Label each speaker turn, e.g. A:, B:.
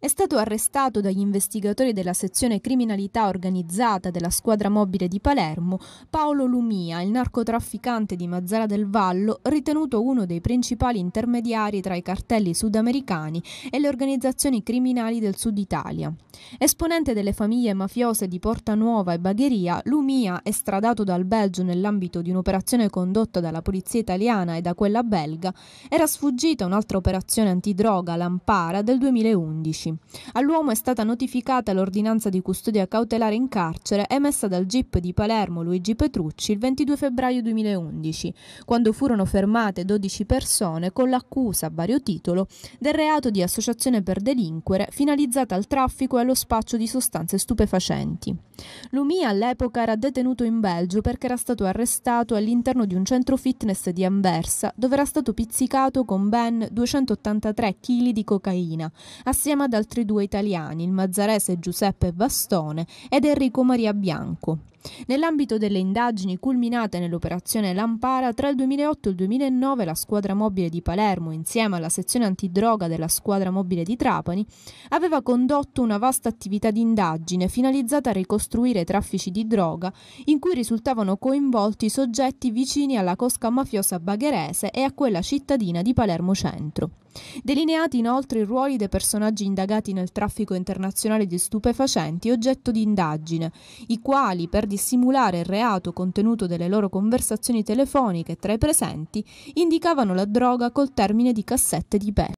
A: è stato arrestato dagli investigatori della sezione criminalità organizzata della squadra mobile di Palermo Paolo Lumia, il narcotrafficante di Mazzara del Vallo, ritenuto uno dei principali intermediari tra i cartelli sudamericani e le organizzazioni criminali del sud Italia. Esponente delle famiglie mafiose di Porta Nuova e Bagheria, Lumia, estradato dal Belgio nell'ambito di un'operazione condotta dalla polizia italiana e da quella belga, era sfuggita un'altra operazione antidroga, l'Ampara, del 2011. All'uomo è stata notificata l'ordinanza di custodia cautelare in carcere emessa dal GIP di Palermo Luigi Petrucci il 22 febbraio 2011, quando furono fermate 12 persone con l'accusa, a vario titolo, del reato di associazione per delinquere finalizzata al traffico e allo spaccio di sostanze stupefacenti. Lumi all'epoca era detenuto in Belgio perché era stato arrestato all'interno di un centro fitness di Anversa dove era stato pizzicato con ben 283 kg di cocaina, assieme ad altri due italiani, il mazzarese Giuseppe Bastone ed Enrico Maria Bianco. Nell'ambito delle indagini culminate nell'operazione Lampara, tra il 2008 e il 2009 la squadra mobile di Palermo, insieme alla sezione antidroga della squadra mobile di Trapani, aveva condotto una vasta vasta attività di indagine finalizzata a ricostruire i traffici di droga in cui risultavano coinvolti soggetti vicini alla cosca mafiosa bagherese e a quella cittadina di Palermo Centro. Delineati inoltre i ruoli dei personaggi indagati nel traffico internazionale di stupefacenti oggetto di indagine, i quali, per dissimulare il reato contenuto delle loro conversazioni telefoniche tra i presenti, indicavano la droga col termine di cassette di pesce.